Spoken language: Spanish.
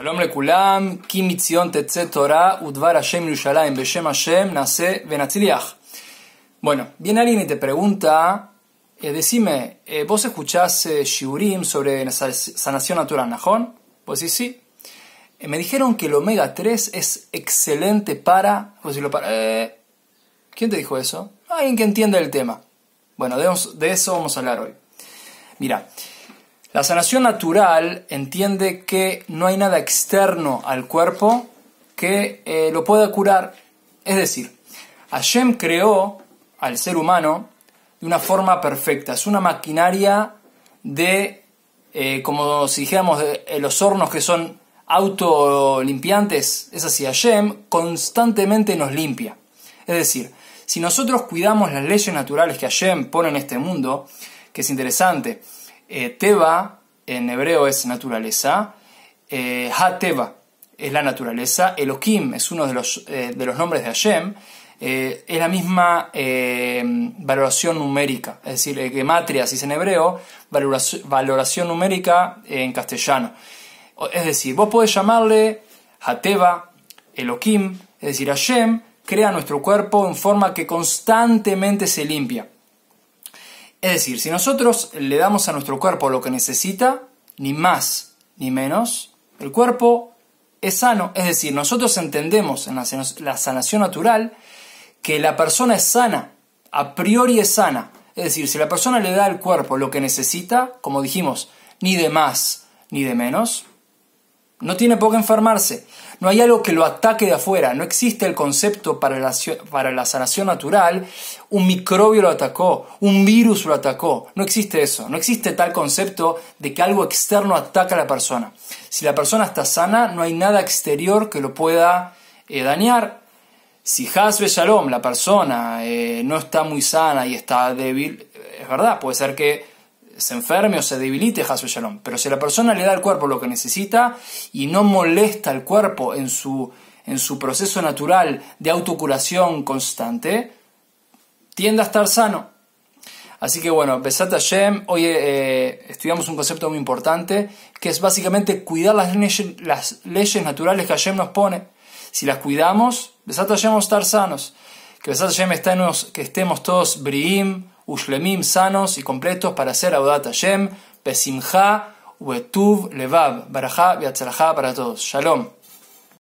שלום לכולם, כי Bueno, viene alguien y te pregunta, eh, decime, eh, ¿vos escuchaste eh, shiurim sobre sanación natural, najón? Pues sí, sí. me dijeron que el omega 3 es excelente para... ¿Quién te dijo eso? Alguien que entienda el tema. Bueno, de eso vamos a hablar hoy. Mira, la sanación natural entiende que no hay nada externo al cuerpo que eh, lo pueda curar. Es decir, Hashem creó al ser humano de una forma perfecta. Es una maquinaria de, eh, como si dijéramos, eh, los hornos que son autolimpiantes. Es así, Hashem constantemente nos limpia. Es decir, si nosotros cuidamos las leyes naturales que Hashem pone en este mundo, que es interesante, eh, teba en hebreo es naturaleza. Eh, es la naturaleza. Elohim es uno de los, eh, nombres de Hashem. Eh, es la misma valoración numérica, es decir, gematria, si es en hebreo, valoración, numérica en castellano. Es decir, vos podés llamarle Hateba, Elohim, es decir, Hashem crea nuestro cuerpo en forma que constantemente se limpia. Es decir, si nosotros le damos a nuestro cuerpo lo que necesita, ni más ni menos, el cuerpo es sano. Es decir, nosotros entendemos en la sanación natural que la persona es sana, a priori es sana. Es decir, si la persona le da al cuerpo lo que necesita, como dijimos, ni de más ni de menos, no tiene por qué enfermarse. No hay algo que lo ataque de afuera. No existe el concepto para la, para la sanación natural. Un microbio lo atacó, un virus lo atacó. No existe eso. No existe tal concepto de que algo externo ataca a la persona. Si la persona está sana, no hay nada exterior que lo pueda eh, dañar. Si Hasbe Shalom, la persona, eh, no está muy sana y está débil, es verdad, puede ser que se enferme o se debilite Hasbe Shalom. Pero si la persona le da al cuerpo lo que necesita y no molesta al cuerpo en su, en su proceso natural de autocuración constante, tiende a estar sano. Así que bueno, Besat Hashem, hoy eh, estudiamos un concepto muy importante que es básicamente cuidar las, leyes, las leyes naturales que Hashem nos pone. Si las cuidamos, Besat Hashem vamos a estar sanos. Que Besat Hashem está que estemos todos Brihim, ushlemim sanos y completos para hacer audat Hashem, besimcha, uetuv, levav, barajá y para todos. Shalom.